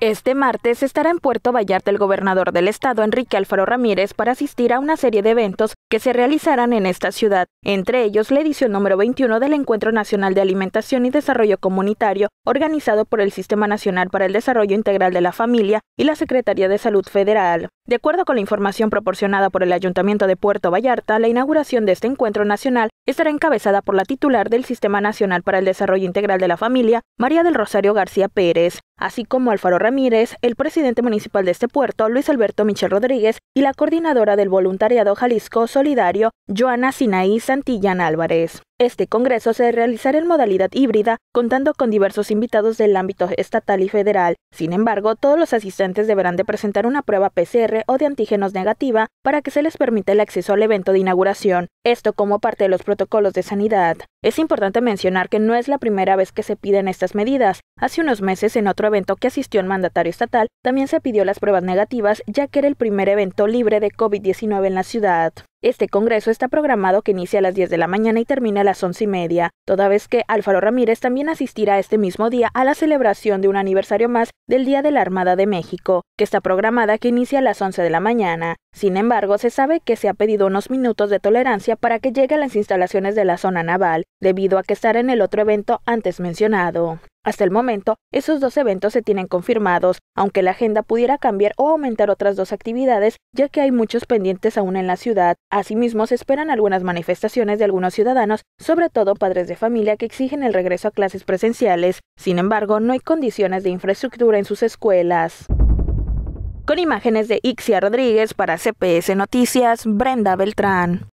Este martes estará en Puerto Vallarta el gobernador del estado, Enrique Alfaro Ramírez, para asistir a una serie de eventos que se realizarán en esta ciudad, entre ellos la edición número 21 del Encuentro Nacional de Alimentación y Desarrollo Comunitario, organizado por el Sistema Nacional para el Desarrollo Integral de la Familia y la Secretaría de Salud Federal. De acuerdo con la información proporcionada por el Ayuntamiento de Puerto Vallarta, la inauguración de este encuentro nacional estará encabezada por la titular del Sistema Nacional para el Desarrollo Integral de la Familia, María del Rosario García Pérez así como Alfaro Ramírez, el presidente municipal de este puerto, Luis Alberto Michel Rodríguez, y la coordinadora del voluntariado Jalisco Solidario, Joana Sinaí Santillán Álvarez. Este congreso se realizará en modalidad híbrida, contando con diversos invitados del ámbito estatal y federal. Sin embargo, todos los asistentes deberán de presentar una prueba PCR o de antígenos negativa para que se les permita el acceso al evento de inauguración, esto como parte de los protocolos de sanidad. Es importante mencionar que no es la primera vez que se piden estas medidas. Hace unos meses en otro evento que asistió un mandatario estatal, también se pidió las pruebas negativas, ya que era el primer evento libre de COVID-19 en la ciudad. Este congreso está programado que inicia a las 10 de la mañana y termina a las 11 y media, toda vez que Álvaro Ramírez también asistirá este mismo día a la celebración de un aniversario más del Día de la Armada de México, que está programada que inicia a las 11 de la mañana. Sin embargo, se sabe que se ha pedido unos minutos de tolerancia para que llegue a las instalaciones de la zona naval, debido a que estará en el otro evento antes mencionado. Hasta el momento, esos dos eventos se tienen confirmados, aunque la agenda pudiera cambiar o aumentar otras dos actividades, ya que hay muchos pendientes aún en la ciudad. Asimismo, se esperan algunas manifestaciones de algunos ciudadanos, sobre todo padres de familia, que exigen el regreso a clases presenciales. Sin embargo, no hay condiciones de infraestructura en sus escuelas. Con imágenes de Ixia Rodríguez para CPS Noticias, Brenda Beltrán.